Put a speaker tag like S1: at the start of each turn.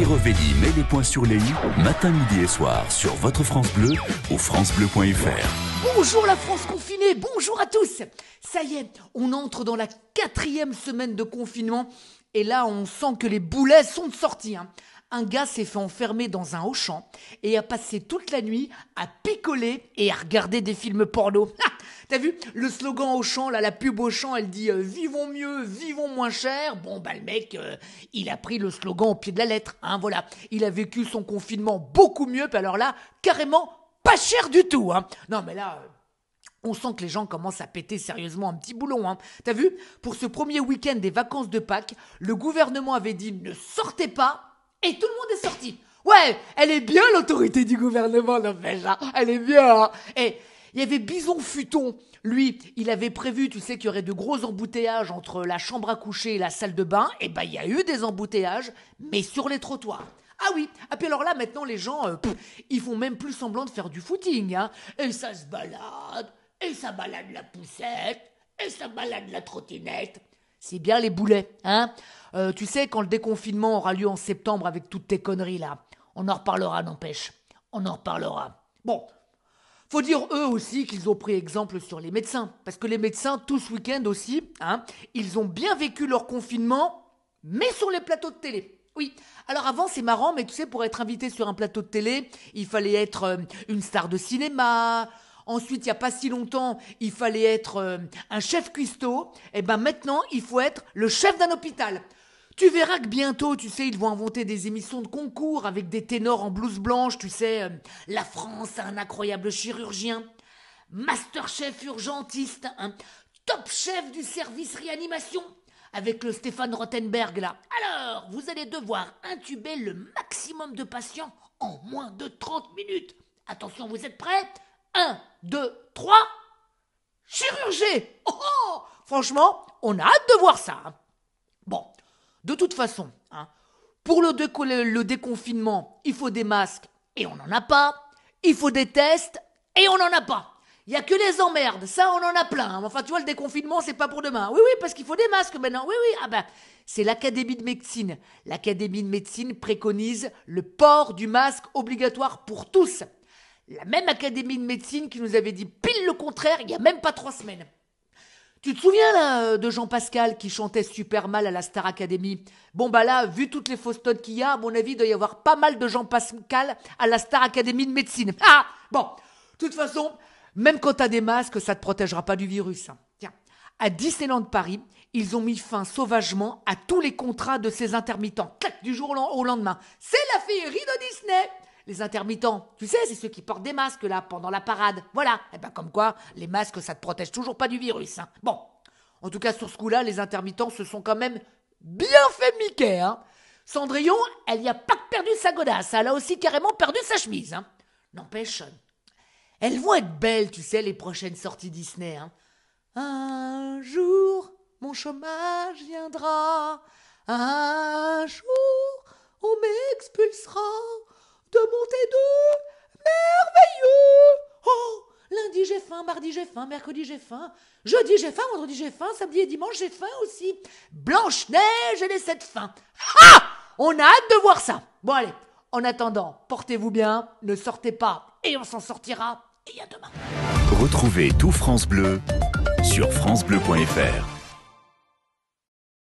S1: Et met les points sur les i, matin, midi et soir, sur votre France Bleu au francebleu.fr. Bonjour la France confinée, bonjour à tous Ça y est, on entre dans la quatrième semaine de confinement et là on sent que les boulets sont de sortie. Hein. Un gars s'est fait enfermer dans un haut champ et a passé toute la nuit à picoler et à regarder des films porno. T'as vu le slogan au champ, là, la pub au champ, elle dit euh, vivons mieux, vivons moins cher. Bon, bah le mec, euh, il a pris le slogan au pied de la lettre. Hein, voilà, il a vécu son confinement beaucoup mieux. Puis alors là, carrément pas cher du tout. Hein. Non, mais là. Euh, on sent que les gens commencent à péter sérieusement un petit boulon. Hein. T'as vu Pour ce premier week-end des vacances de Pâques, le gouvernement avait dit ne sortez pas et tout le monde est sorti. Ouais, elle est bien l'autorité du gouvernement, non mais là, elle est bien. Hein. Il y avait Bison Futon. Lui, il avait prévu, tu sais, qu'il y aurait de gros embouteillages entre la chambre à coucher et la salle de bain. Et eh ben, il y a eu des embouteillages, mais sur les trottoirs. Ah oui, ah puis alors là, maintenant, les gens, euh, ils font même plus semblant de faire du footing. Hein. Et ça se balade, et ça balade la poussette, et ça balade la trottinette. C'est bien les boulets, hein euh, Tu sais, quand le déconfinement aura lieu en septembre avec toutes tes conneries là, on en reparlera, n'empêche. On en reparlera. Bon, faut dire eux aussi qu'ils ont pris exemple sur les médecins, parce que les médecins, tout ce week-end aussi, hein, ils ont bien vécu leur confinement, mais sur les plateaux de télé. Oui, alors avant c'est marrant, mais tu sais, pour être invité sur un plateau de télé, il fallait être euh, une star de cinéma, Ensuite, il n'y a pas si longtemps, il fallait être euh, un chef cuistot. Et eh ben maintenant, il faut être le chef d'un hôpital. Tu verras que bientôt, tu sais, ils vont inventer des émissions de concours avec des ténors en blouse blanche, tu sais, euh, la France a un incroyable chirurgien, Masterchef urgentiste, un top chef du service réanimation, avec le Stéphane Rottenberg là. Alors, vous allez devoir intuber le maximum de patients en moins de 30 minutes. Attention, vous êtes prêts 1, 2, 3. Chirurgé. oh Franchement, on a hâte de voir ça. Hein. De toute façon, hein, pour le, déconfinement, il faut des masques et on n'en a pas. Il faut des tests et on n'en a pas. Il y a que les emmerdes, ça on en a plein. Hein. Enfin, tu vois, le déconfinement, c'est pas pour demain. Oui, oui, parce qu'il faut des masques maintenant. Oui, oui, ah ben, c'est l'Académie de médecine. L'Académie de médecine préconise le port du masque obligatoire pour tous. La même Académie de médecine qui nous avait dit pile le contraire il n'y a même pas trois semaines. Tu te souviens là euh, de Jean Pascal qui chantait super mal à la Star Academy Bon bah là, vu toutes les fausses notes qu'il y a, à mon avis, il doit y avoir pas mal de Jean Pascal à la Star Academy de médecine. Ah Bon, de toute façon, même quand t'as des masques, ça te protégera pas du virus. Hein. Tiens, à Disneyland Paris, ils ont mis fin sauvagement à tous les contrats de ces intermittents. Clac, du jour au lendemain. C'est la féerie de Disney les intermittents. Tu sais, c'est ceux qui portent des masques là pendant la parade. Voilà. Et eh ben comme quoi, les masques, ça te protège toujours pas du virus. Hein. Bon. En tout cas, sur ce coup-là, les intermittents se sont quand même bien fait miquer. Hein. Cendrillon, elle n'y a pas perdu sa godasse. Elle a aussi carrément perdu sa chemise. Hein. N'empêche, elles vont être belles, tu sais, les prochaines sorties Disney. Un jour, mon chômage viendra. Un jour, on m'expulsera de monter de merveilleux. Oh, lundi j'ai faim, mardi j'ai faim, mercredi j'ai faim, jeudi j'ai faim, vendredi j'ai faim, samedi et dimanche j'ai faim aussi. Blanche neige et les sept faim. Ah, on a hâte de voir ça. Bon allez, en attendant, portez-vous bien, ne sortez pas et on s'en sortira. Et à demain. Retrouvez tout France Bleu sur francebleu.fr.